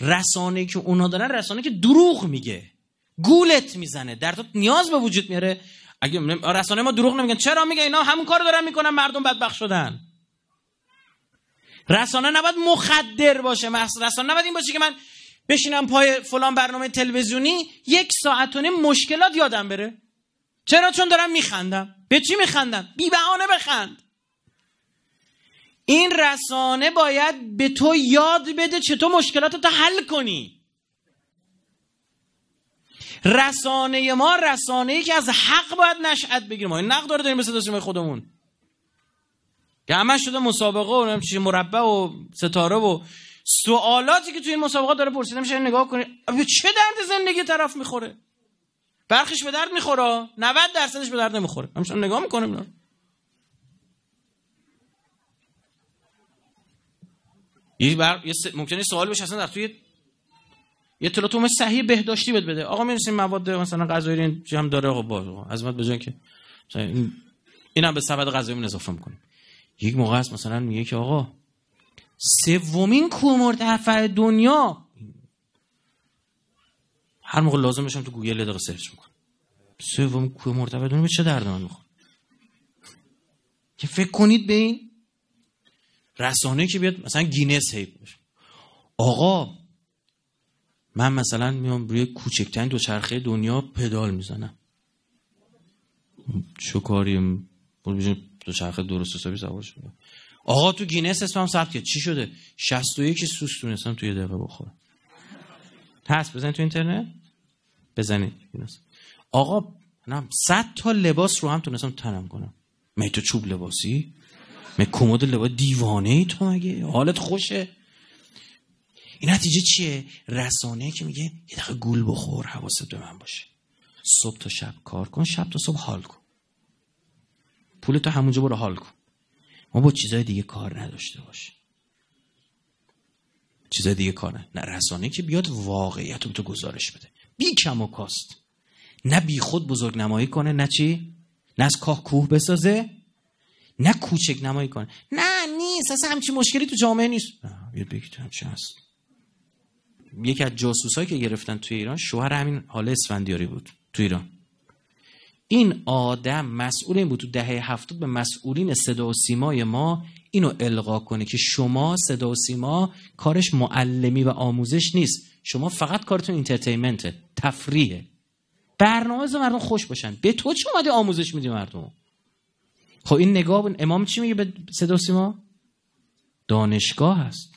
رسانه که اونا دارن رسانه که دروغ میگه گولت میزنه در تو نیاز به وجود میاره اگه رسانه ما دروغ نمیگن چرا میگه اینا همون کار دارن میکنن مردم بدبخت شدن رسانه نباید مخدر باشه رسانه نباید این باشه که من بشینم پای فلان برنامه تلویزیونی یک ساعت مشکلات یادم بره چرا چون دارم میخندم به چی میخندم بی بهانه بخند این رسانه باید به تو یاد بده چطور مشکلاتت رو حل کنی رسانه ما رسانه ای که از حق باید نشأت بگیریم ما این نقد داره داریم به خودمون که همه شده مسابقه و مربع و ستاره و سوالاتی که توی این مسابقه داره پرسیده میشه نگاه کنید چه درد زندگی طرف میخوره برخیش به درد میخوره 90 درصدش به درد نمیخوره همشون نگاه میکنیم یه یعنی بر... یه س... ممکنه سوال بشه اصلا در توی یه تلاتوم صحیح بهداشتی بده آقا میرسیم مواد مثلا غذایی این چی هم داره آقا خب باز از مد بجن که این اینم به سبد غذایی اضافه میکنیم یک موقع است مثلا میگه که آقا سومین کوه در دنیا هر موقع لازم بشم تو گوگل دقیقه سرچ میکنم سومین کوه دنیا به چه دردان میخوره که فکر کنید به این رسانه که بیاد مثلا گینس هی آقا من مثلا میام روی کوچکترین دوچرخه دنیا پدال میزنم چه کاریم دوچرخه درست حسابی سوار شده آقا تو گینس اسمم ثبت کرد چی شده 61 سوس تونستم توی دقیقه بخورم هست بزنید تو اینترنت بزنید گینس آقا نه 100 تا لباس رو هم تونستم تنم کنم می تو چوب لباسی کمد لباس دیوانه ای تو مگه حالت خوشه این نتیجه چیه رسانه که میگه یه دقیقه گول بخور حواست به من باشه صبح تا شب کار کن شب تا صبح حال کن پول تو همونجا برو حال کن ما با چیزای دیگه کار نداشته باش چیزای دیگه کار نه, نه رسانه که بیاد واقعیت رو تو گزارش بده بی کم و کاست نه بی خود بزرگ نمایی کنه نه چی نه از کاه کوه بسازه نه کوچک نمایی کنه نه نیست اصلا همچی مشکلی تو جامعه نیست یه بگید همچین هست یکی از جاسوسایی که گرفتن تو ایران شوهر همین حاله اسفندیاری بود تو ایران این آدم مسئول این بود تو دهه هفته به مسئولین صدا و سیمای ما اینو القا کنه که شما صدا و سیما کارش معلمی و آموزش نیست شما فقط کارتون اینترتینمنته تفریحه برنامه مردم خوش باشن به تو چه اومده آموزش میدی مردم خب این نگاه امام چی میگه به صدا سیما دانشگاه هست